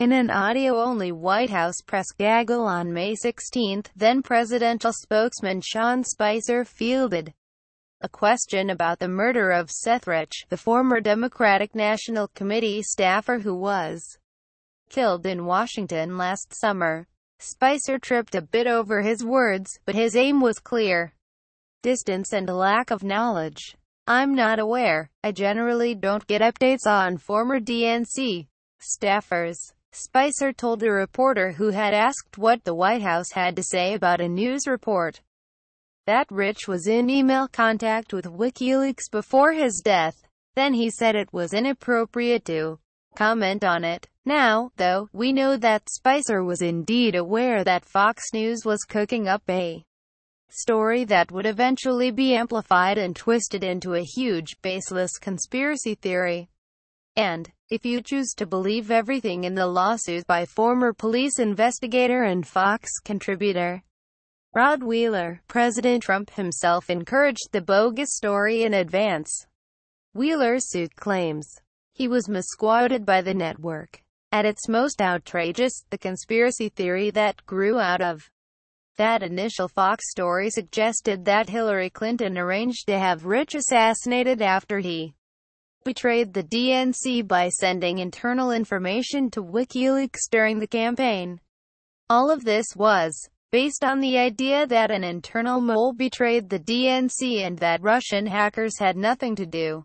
In an audio-only White House press gaggle on May 16, then-presidential spokesman Sean Spicer fielded a question about the murder of Seth Rich, the former Democratic National Committee staffer who was killed in Washington last summer. Spicer tripped a bit over his words, but his aim was clear. Distance and lack of knowledge. I'm not aware. I generally don't get updates on former DNC staffers. Spicer told a reporter who had asked what the White House had to say about a news report that Rich was in email contact with WikiLeaks before his death. Then he said it was inappropriate to comment on it. Now, though, we know that Spicer was indeed aware that Fox News was cooking up a story that would eventually be amplified and twisted into a huge, baseless conspiracy theory. And if you choose to believe everything in the lawsuit by former police investigator and Fox contributor Rod Wheeler, President Trump himself encouraged the bogus story in advance. Wheeler's suit claims he was misquoted by the network. At its most outrageous, the conspiracy theory that grew out of that initial Fox story suggested that Hillary Clinton arranged to have Rich assassinated after he betrayed the DNC by sending internal information to WikiLeaks during the campaign. All of this was based on the idea that an internal mole betrayed the DNC and that Russian hackers had nothing to do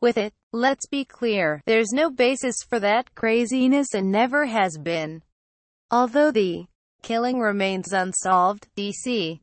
with it. Let's be clear, there's no basis for that craziness and never has been. Although the killing remains unsolved, DC